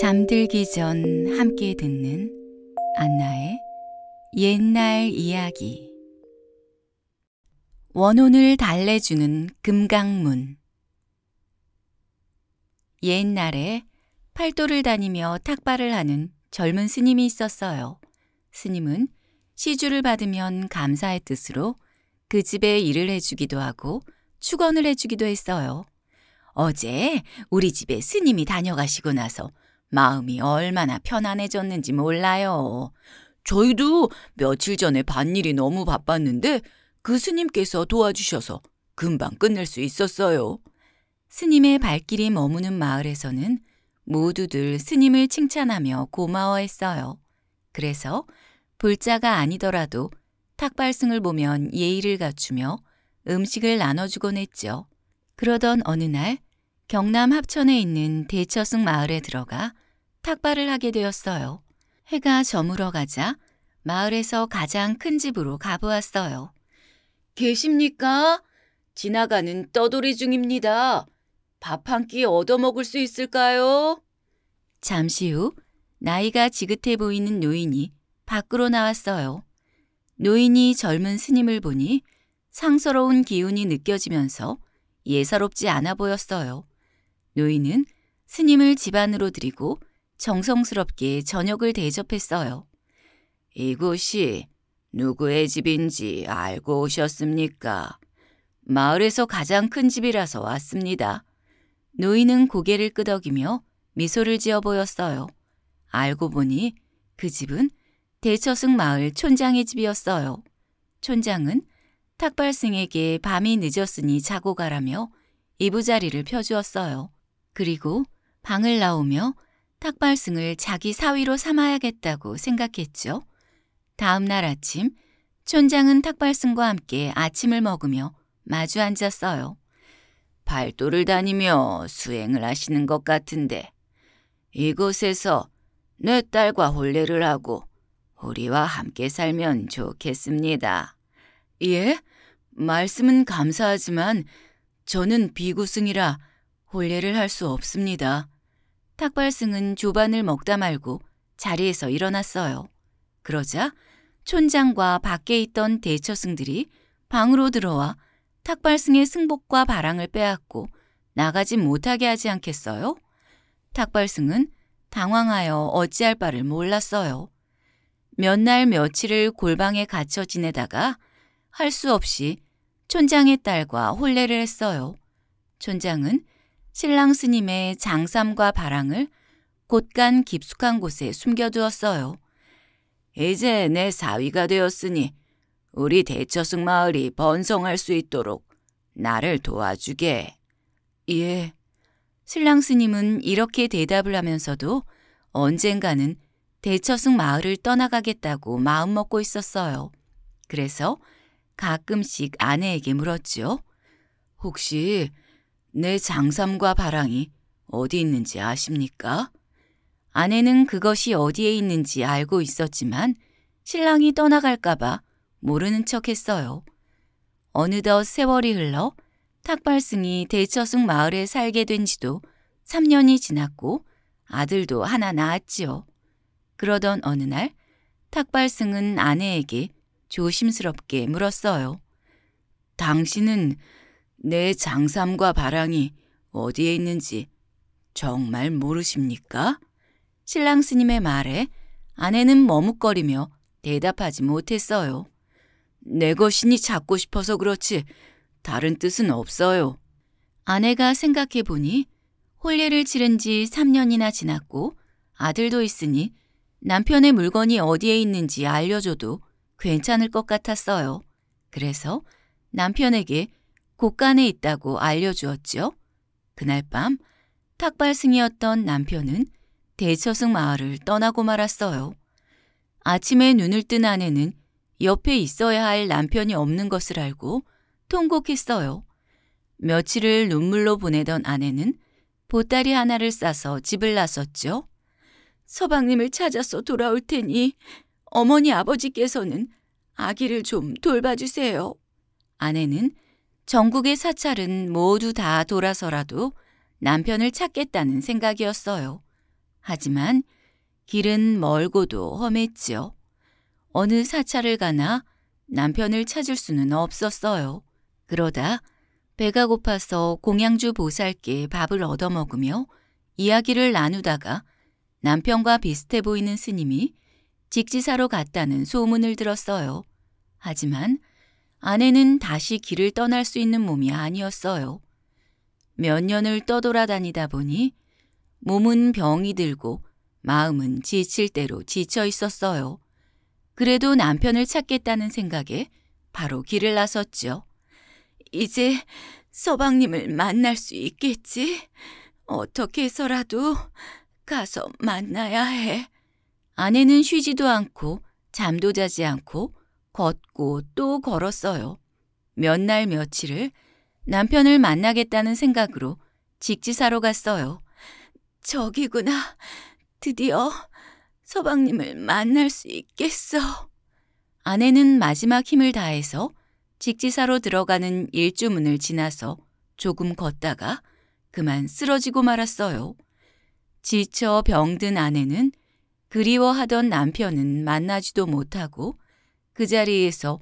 잠들기 전 함께 듣는 안나의 옛날 이야기 원혼을 달래주는 금강문 옛날에 팔도를 다니며 탁발을 하는 젊은 스님이 있었어요. 스님은 시주를 받으면 감사의 뜻으로 그 집에 일을 해주기도 하고 축원을 해주기도 했어요. 어제 우리 집에 스님이 다녀가시고 나서 마음이 얼마나 편안해졌는지 몰라요. 저희도 며칠 전에 반일이 너무 바빴는데 그 스님께서 도와주셔서 금방 끝낼 수 있었어요. 스님의 발길이 머무는 마을에서는 모두들 스님을 칭찬하며 고마워했어요. 그래서 불자가 아니더라도 탁발승을 보면 예의를 갖추며 음식을 나눠주곤 했죠. 그러던 어느 날 경남 합천에 있는 대처승 마을에 들어가 탁발을 하게 되었어요. 해가 저물어 가자 마을에서 가장 큰 집으로 가보았어요. 계십니까? 지나가는 떠돌이 중입니다. 밥 한 끼 얻어먹을 수 있을까요? 잠시 후 나이가 지긋해 보이는 노인이 밖으로 나왔어요. 노인이 젊은 스님을 보니 상서로운 기운이 느껴지면서 예사롭지 않아 보였어요. 노인은 스님을 집안으로 드리고 정성스럽게 저녁을 대접했어요. 이곳이 누구의 집인지 알고 오셨습니까? 마을에서 가장 큰 집이라서 왔습니다. 노인은 고개를 끄덕이며 미소를 지어 보였어요. 알고 보니 그 집은 대처승 마을 촌장의 집이었어요. 촌장은 탁발승에게 밤이 늦었으니 자고 가라며 이부자리를 펴주었어요. 그리고 방을 나오며 탁발승을 자기 사위로 삼아야겠다고 생각했죠. 다음 날 아침 촌장은 탁발승과 함께 아침을 먹으며 마주 앉았어요. 발도를 다니며 수행을 하시는 것 같은데 이곳에서 내 딸과 혼례를 하고 우리와 함께 살면 좋겠습니다. 예? 말씀은 감사하지만 저는 비구승이라 혼례를 할 수 없습니다. 탁발승은 조반을 먹다 말고 자리에서 일어났어요. 그러자 촌장과 밖에 있던 대처승들이 방으로 들어와 탁발승의 승복과 바랑을 빼앗고 나가지 못하게 하지 않겠어요? 탁발승은 당황하여 어찌할 바를 몰랐어요. 몇 날 며칠을 골방에 갇혀 지내다가 할 수 없이 촌장의 딸과 혼례를 했어요. 촌장은 신랑 스님의 장삼과 바랑을 곳간 깊숙한 곳에 숨겨두었어요. 이제 내 사위가 되었으니 우리 대처승 마을이 번성할 수 있도록 나를 도와주게. 예. 신랑 스님은 이렇게 대답을 하면서도 언젠가는 대처승 마을을 떠나가겠다고 마음먹고 있었어요. 그래서 가끔씩 아내에게 물었지요. 혹시 내 장삼과 바랑이 어디 있는지 아십니까? 아내는 그것이 어디에 있는지 알고 있었지만 신랑이 떠나갈까봐 모르는 척 했어요. 어느덧 세월이 흘러 탁발승이 대처승 마을에 살게 된 지도 3년이 지났고 아들도 하나 낳았지요. 그러던 어느 날 탁발승은 아내에게 조심스럽게 물었어요. 당신은 내 장삼과 바랑이 어디에 있는지 정말 모르십니까? 신랑 스님의 말에 아내는 머뭇거리며 대답하지 못했어요. 내 것이니 찾고 싶어서 그렇지 다른 뜻은 없어요. 아내가 생각해 보니 홀례를 치른 지 3년이나 지났고 아들도 있으니 남편의 물건이 어디에 있는지 알려줘도 괜찮을 것 같았어요. 그래서 남편에게 곳간에 있다고 알려주었지요. 그날 밤 탁발승이었던 남편은 대처승 마을을 떠나고 말았어요. 아침에 눈을 뜬 아내는 옆에 있어야 할 남편이 없는 것을 알고 통곡했어요. 며칠을 눈물로 보내던 아내는 보따리 하나를 싸서 집을 나섰죠. 서방님을 찾아서 돌아올 테니 어머니 아버지께서는 아기를 좀 돌봐주세요. 아내는 전국의 사찰은 모두 다 돌아서라도 남편을 찾겠다는 생각이었어요. 하지만 길은 멀고도 험했지요. 어느 사찰을 가나 남편을 찾을 수는 없었어요. 그러다 배가 고파서 공양주 보살께 밥을 얻어먹으며 이야기를 나누다가 남편과 비슷해 보이는 스님이 직지사로 갔다는 소문을 들었어요. 하지만 아내는 다시 길을 떠날 수 있는 몸이 아니었어요. 몇 년을 떠돌아다니다 보니 몸은 병이 들고 마음은 지칠 대로 지쳐 있었어요. 그래도 남편을 찾겠다는 생각에 바로 길을 나섰지요. 이제 서방님을 만날 수 있겠지? 어떻게 해서라도 가서 만나야 해. 아내는 쉬지도 않고 잠도 자지 않고 걷고 또 걸었어요. 몇 날 며칠을 남편을 만나겠다는 생각으로 직지사로 갔어요. 저기구나. 드디어 서방님을 만날 수 있겠어. 아내는 마지막 힘을 다해서 직지사로 들어가는 일주문을 지나서 조금 걷다가 그만 쓰러지고 말았어요. 지쳐 병든 아내는 그리워하던 남편은 만나지도 못하고 그 자리에서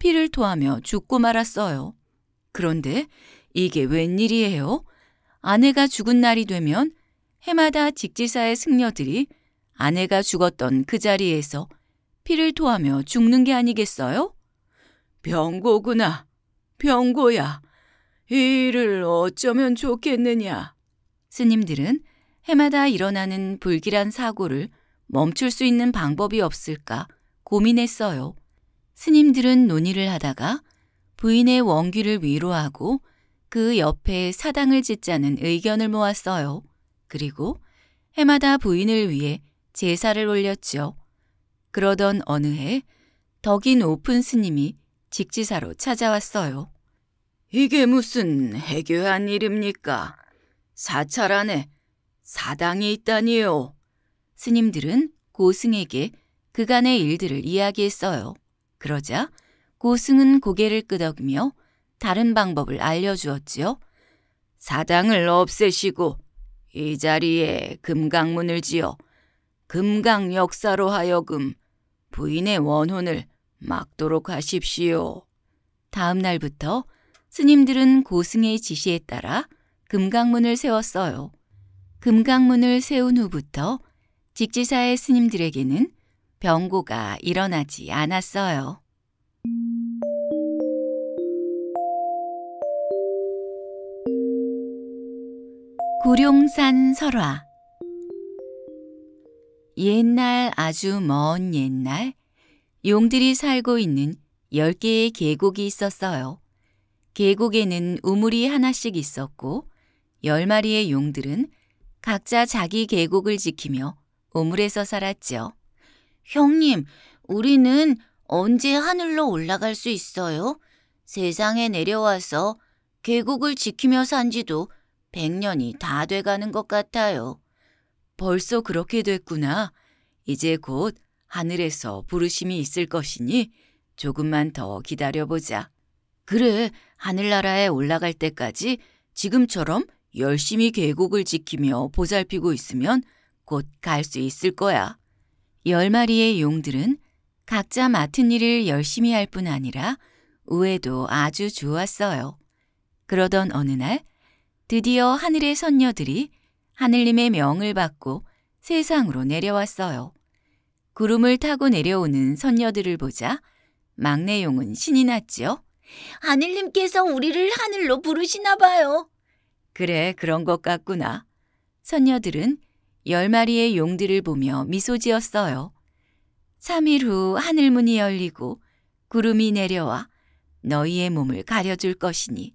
피를 토하며 죽고 말았어요. 그런데 이게 웬일이에요? 아내가 죽은 날이 되면 해마다 직지사의 승려들이 아내가 죽었던 그 자리에서 피를 토하며 죽는 게 아니겠어요? 병고구나. 병고야. 이 일을 어쩌면 좋겠느냐. 스님들은 해마다 일어나는 불길한 사고를 멈출 수 있는 방법이 없을까 고민했어요. 스님들은 논의를 하다가 부인의 원귀를 위로하고 그 옆에 사당을 짓자는 의견을 모았어요. 그리고 해마다 부인을 위해 제사를 올렸지요. 그러던 어느 해덕인 오픈 스님이 직지사로 찾아왔어요. 이게 무슨 해교한 일입니까? 사찰 안에 사당이 있다니요. 스님들은 고승에게 그간의 일들을 이야기했어요. 그러자 고승은 고개를 끄덕이며 다른 방법을 알려주었지요. 사당을 없애시고 이 자리에 금강문을 지어 금강 역사로 하여금 부인의 원혼을 막도록 하십시오. 다음 날부터 스님들은 고승의 지시에 따라 금강문을 세웠어요. 금강문을 세운 후부터 직지사의 스님들에게는 병고가 일어나지 않았어요. 구룡산 설화 옛날 아주 먼 옛날 용들이 살고 있는 10개의 계곡이 있었어요. 계곡에는 우물이 하나씩 있었고 10마리의 용들은 각자 자기 계곡을 지키며 우물에서 살았지 형님, 우리는 언제 하늘로 올라갈 수 있어요? 세상에 내려와서 계곡을 지키며 산 지도 100년이 다 돼가는 것 같아요. 벌써 그렇게 됐구나. 이제 곧 하늘에서 부르심이 있을 것이니 조금만 더 기다려보자. 그래, 하늘나라에 올라갈 때까지 지금처럼 열심히 계곡을 지키며 보살피고 있으면 곧 갈 수 있을 거야. 열 마리의 용들은 각자 맡은 일을 열심히 할 뿐 아니라 우애도 아주 좋았어요. 그러던 어느 날 드디어 하늘의 선녀들이 하늘님의 명을 받고 세상으로 내려왔어요. 구름을 타고 내려오는 선녀들을 보자 막내 용은 신이 났지요. 하늘님께서 우리를 하늘로 부르시나 봐요. 그래, 그런 것 같구나. 선녀들은 열 마리의 용들을 보며 미소 지었어요. 3일 후 하늘문이 열리고 구름이 내려와 너희의 몸을 가려줄 것이니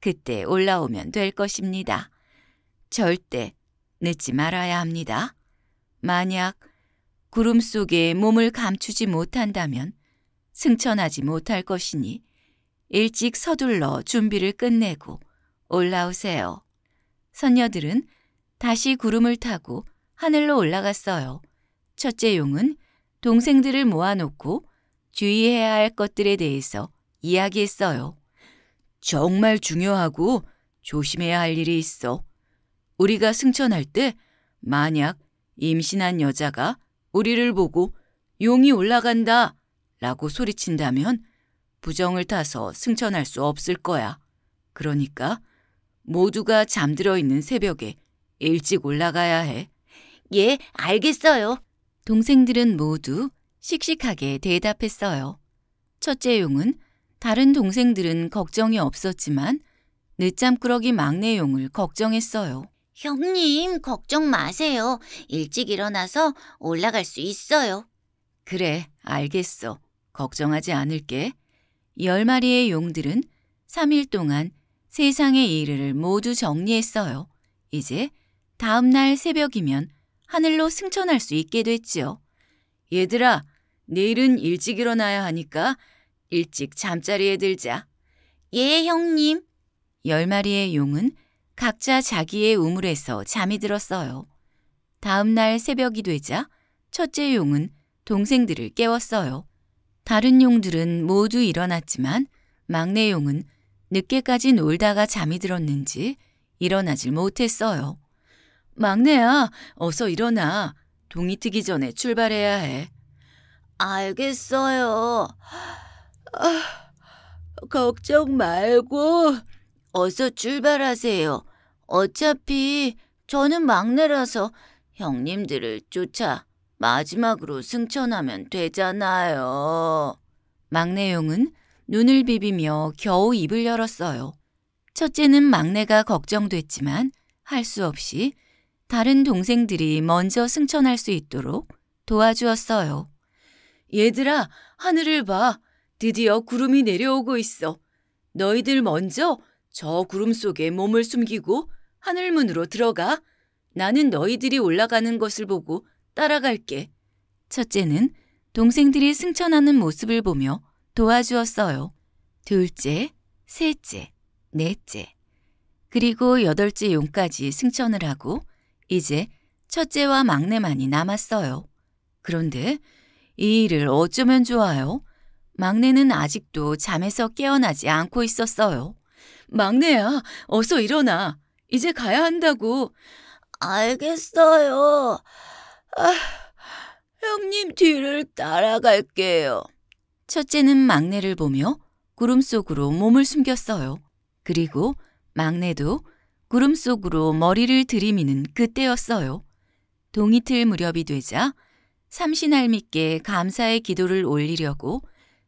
그때 올라오면 될 것입니다. 절대 늦지 말아야 합니다. 만약 구름 속에 몸을 감추지 못한다면 승천하지 못할 것이니 일찍 서둘러 준비를 끝내고 올라오세요. 선녀들은 다시 구름을 타고 하늘로 올라갔어요. 첫째 용은 동생들을 모아놓고 주의해야 할 것들에 대해서 이야기했어요. 정말 중요하고 조심해야 할 일이 있어. 우리가 승천할 때 만약 임신한 여자가 우리를 보고 용이 올라간다 라고 소리친다면 부정을 타서 승천할 수 없을 거야. 그러니까 모두가 잠들어 있는 새벽에 일찍 올라가야 해. 예, 알겠어요. 동생들은 모두 씩씩하게 대답했어요. 첫째 용은 다른 동생들은 걱정이 없었지만 늦잠꾸러기 막내 용을 걱정했어요. 형님, 걱정 마세요. 일찍 일어나서 올라갈 수 있어요. 그래, 알겠어. 걱정하지 않을게. 열 마리의 용들은 3일 동안 세상의 일을 모두 정리했어요. 이제 다음 날 새벽이면 하늘로 승천할 수 있게 됐지요. 얘들아, 내일은 일찍 일어나야 하니까 일찍 잠자리에 들자. 예, 형님. 열 마리의 용은 각자 자기의 우물에서 잠이 들었어요. 다음 날 새벽이 되자 첫째 용은 동생들을 깨웠어요. 다른 용들은 모두 일어났지만 막내 용은 늦게까지 놀다가 잠이 들었는지 일어나질 못했어요. 막내야, 어서 일어나. 동이 트기 전에 출발해야 해. 알겠어요. 아, 걱정 말고 어서 출발하세요. 어차피 저는 막내라서 형님들을 쫓아 마지막으로 승천하면 되잖아요. 막내용은 눈을 비비며 겨우 입을 열었어요. 첫째는 막내가 걱정됐지만 할 수 없이 다른 동생들이 먼저 승천할 수 있도록 도와주었어요. 얘들아, 하늘을 봐. 드디어 구름이 내려오고 있어. 너희들 먼저 저 구름 속에 몸을 숨기고 하늘문으로 들어가. 나는 너희들이 올라가는 것을 보고 따라갈게. 첫째는 동생들이 승천하는 모습을 보며 도와주었어요. 둘째, 셋째, 넷째, 그리고 여덟째 용까지 승천을 하고 이제 첫째와 막내만이 남았어요. 그런데 이 일을 어쩌면 좋아요? 막내는 아직도 잠에서 깨어나지 않고 있었어요. 막내야, 어서 일어나. 이제 가야 한다고. 알겠어요. 아, 형님 뒤를 따라갈게요. 첫째는 막내를 보며 구름 속으로 몸을 숨겼어요. 그리고 막내도 구름 속으로 머리를 들이미는 그때였어요. 동이틀 무렵이 되자 삼신할미께 감사의 기도를 올리려고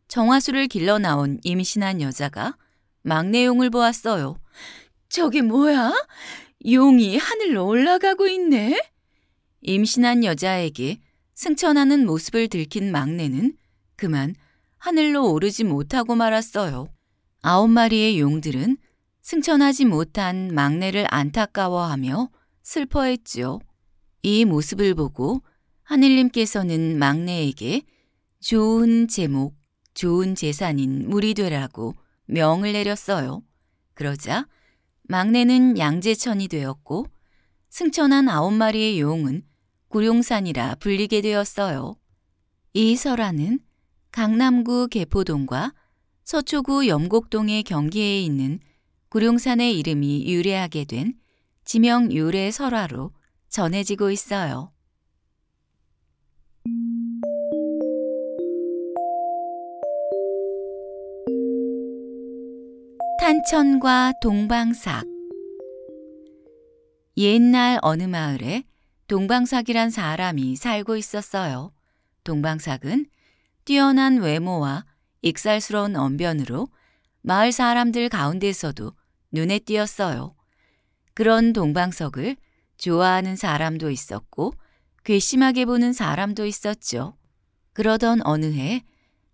정화수를 길러 나온 임신한 여자가 막내 용을 보았어요. 저게 뭐야? 용이 하늘로 올라가고 있네? 임신한 여자에게 승천하는 모습을 들킨 막내는 그만 하늘로 오르지 못하고 말았어요. 아홉 마리의 용들은 승천하지 못한 막내를 안타까워하며 슬퍼했지요. 이 모습을 보고 하늘님께서는 막내에게 좋은 제목, 좋은 재산인 물이 되라고 명을 내렸어요. 그러자 막내는 양재천이 되었고 승천한 아홉 마리의 용은 구룡산이라 불리게 되었어요. 이 설화는 강남구 개포동과 서초구 염곡동의 경계에 있는 구룡산의 이름이 유래하게 된 지명 유래 설화로 전해지고 있어요. 탄천과 동방삭 옛날 어느 마을에 동방삭이란 사람이 살고 있었어요. 동방삭은 뛰어난 외모와 익살스러운 언변으로 마을 사람들 가운데서도 눈에 띄었어요. 그런 동방석을 좋아하는 사람도 있었고 괘씸하게 보는 사람도 있었죠. 그러던 어느 해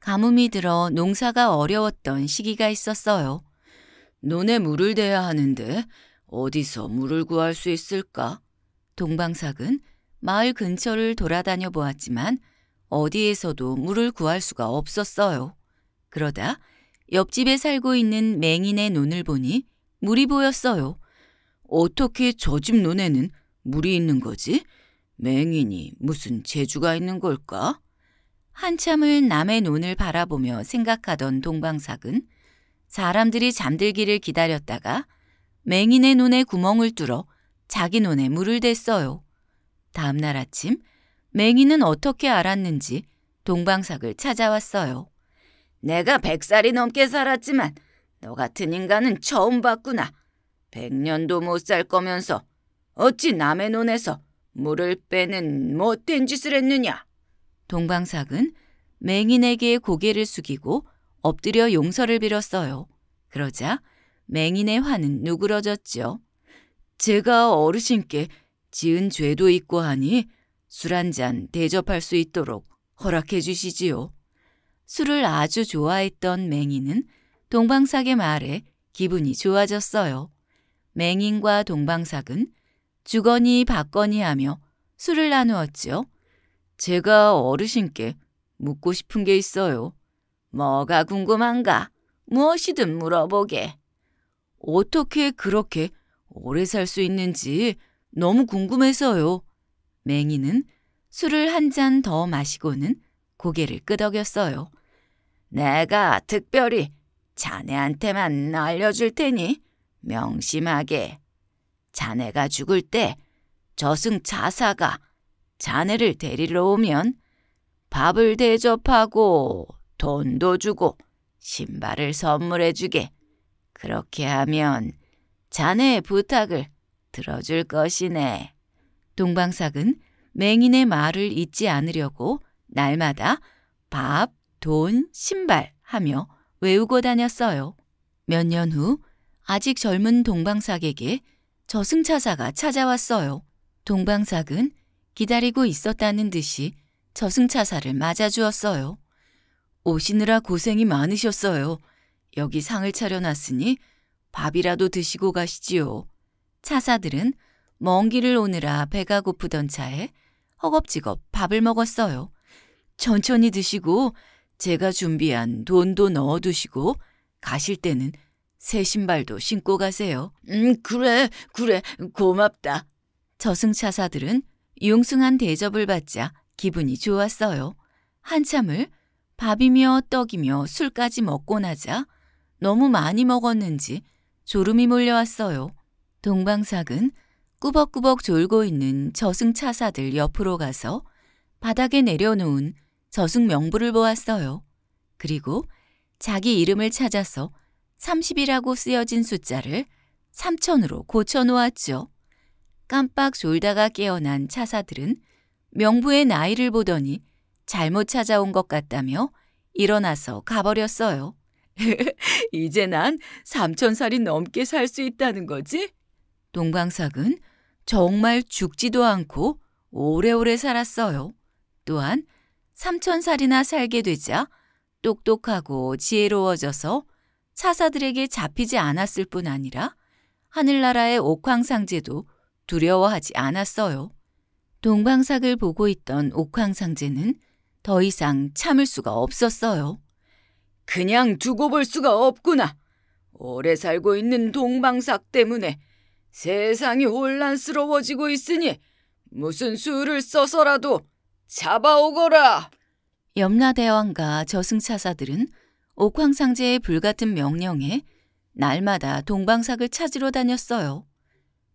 가뭄이 들어 농사가 어려웠던 시기가 있었어요. 논에 물을 대야 하는데 어디서 물을 구할 수 있을까? 동방삭은 마을 근처를 돌아다녀 보았지만 어디에서도 물을 구할 수가 없었어요. 그러다 옆집에 살고 있는 맹인의 논을 보니 물이 보였어요. 어떻게 저 집 논에는 물이 있는 거지? 맹인이 무슨 재주가 있는 걸까? 한참을 남의 논을 바라보며 생각하던 동방삭은 사람들이 잠들기를 기다렸다가 맹인의 논에 구멍을 뚫어 자기 논에 물을 댔어요. 다음날 아침 맹인은 어떻게 알았는지 동방삭을 찾아왔어요. 내가 백살이 넘게 살았지만 너 같은 인간은 처음 봤구나. 백년도 못 살 거면서 어찌 남의 논에서 물을 빼는 못된 짓을 했느냐. 동방삭은 맹인에게 고개를 숙이고 엎드려 용서를 빌었어요. 그러자 맹인의 화는 누그러졌지요. 제가 어르신께 지은 죄도 있고 하니 술 한 잔 대접할 수 있도록 허락해 주시지요. 술을 아주 좋아했던 맹인은 동방삭의 말에 기분이 좋아졌어요. 맹인과 동방삭은 주거니 받거니 하며 술을 나누었지요. 제가 어르신께 묻고 싶은 게 있어요. 뭐가 궁금한가? 무엇이든 물어보게. 어떻게 그렇게 오래 살 수 있는지 너무 궁금해서요. 맹인은 술을 한 잔 더 마시고는 고개를 끄덕였어요. 내가 특별히 자네한테만 알려줄 테니 명심하게. 자네가 죽을 때 저승 자사가 자네를 데리러 오면 밥을 대접하고 돈도 주고 신발을 선물해 주게. 그렇게 하면 자네의 부탁을 들어줄 것이네. 동방삭은 맹인의 말을 잊지 않으려고 날마다 밥, 돈, 신발 하며 외우고 다녔어요. 몇 년 후 아직 젊은 동방삭에게 저승차사가 찾아왔어요. 동방삭은 기다리고 있었다는 듯이 저승차사를 맞아주었어요. 오시느라 고생이 많으셨어요. 여기 상을 차려놨으니 밥이라도 드시고 가시지요. 차사들은 먼 길을 오느라 배가 고프던 차에 허겁지겁 밥을 먹었어요. 천천히 드시고 제가 준비한 돈도 넣어두시고 가실 때는 새 신발도 신고 가세요. 음, 그래, 그래, 고맙다. 저승차사들은 융숭한 대접을 받자 기분이 좋았어요. 한참을 밥이며 떡이며 술까지 먹고 나자 너무 많이 먹었는지 졸음이 몰려왔어요. 동방삭은 꾸벅꾸벅 졸고 있는 저승차사들 옆으로 가서 바닥에 내려놓은 저승 명부를 보았어요. 그리고 자기 이름을 찾아서 30이라고 쓰여진 숫자를 3천으로 고쳐놓았죠. 깜빡 졸다가 깨어난 차사들은 명부의 나이를 보더니 잘못 찾아온 것 같다며 일어나서 가버렸어요. 이제 난 3천 살이 넘게 살 수 있다는 거지? 동방삭은 정말 죽지도 않고 오래오래 살았어요. 또한 삼천살이나 살게 되자 똑똑하고 지혜로워져서 차사들에게 잡히지 않았을 뿐 아니라 하늘나라의 옥황상제도 두려워하지 않았어요. 동방삭을 보고 있던 옥황상제는 더 이상 참을 수가 없었어요. 그냥 두고 볼 수가 없구나. 오래 살고 있는 동방삭 때문에 세상이 혼란스러워지고 있으니 무슨 수를 써서라도 잡아오거라. 염라대왕과 저승차사들은 옥황상제의 불같은 명령에 날마다 동방삭을 찾으러 다녔어요.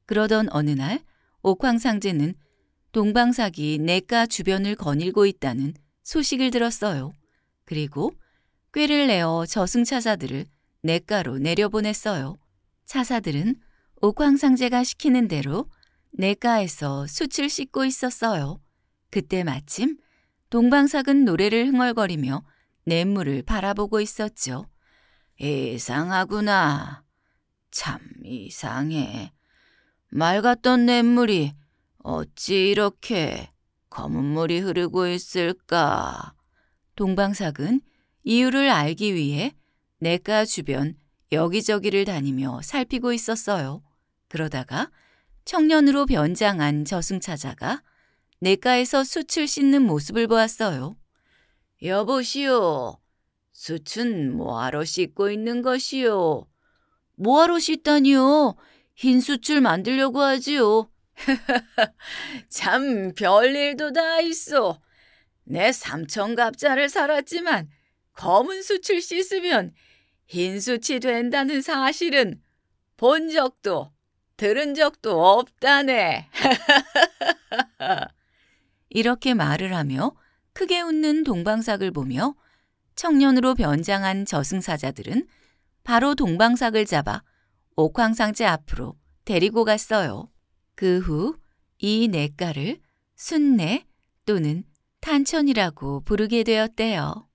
그러던 어느 날 옥황상제는 동방삭이 내가 주변을 거닐고 있다는 소식을 들었어요. 그리고 꾀를 내어 저승차사들을 내가로 내려보냈어요. 차사들은 옥황상제가 시키는 대로 내가에서 숯을 씻고 있었어요. 그때 마침 동방삭은 노래를 흥얼거리며 냇물을 바라보고 있었죠. 이상하구나. 참 이상해. 맑았던 냇물이 어찌 이렇게 검은 물이 흐르고 있을까? 동방삭은 이유를 알기 위해 내과 주변 여기저기를 다니며 살피고 있었어요. 그러다가 청년으로 변장한 저승차자가 내과에서 숯을 씻는 모습을 보았어요. 여보시오. 숯은 뭐하러 씻고 있는 것이오 뭐하러 씻다니요? 흰 숯을 만들려고 하지요. 참 별일도 다 있어. 내 삼천 갑자를 살았지만 검은 숯을 씻으면 흰 숯이 된다는 사실은 본 적도 들은 적도 없다네. 이렇게 말을 하며 크게 웃는 동방삭을 보며 청년으로 변장한 저승사자들은 바로 동방삭을 잡아 옥황상제 앞으로 데리고 갔어요. 그 후이 내가를 순내 또는 탄천이라고 부르게 되었대요.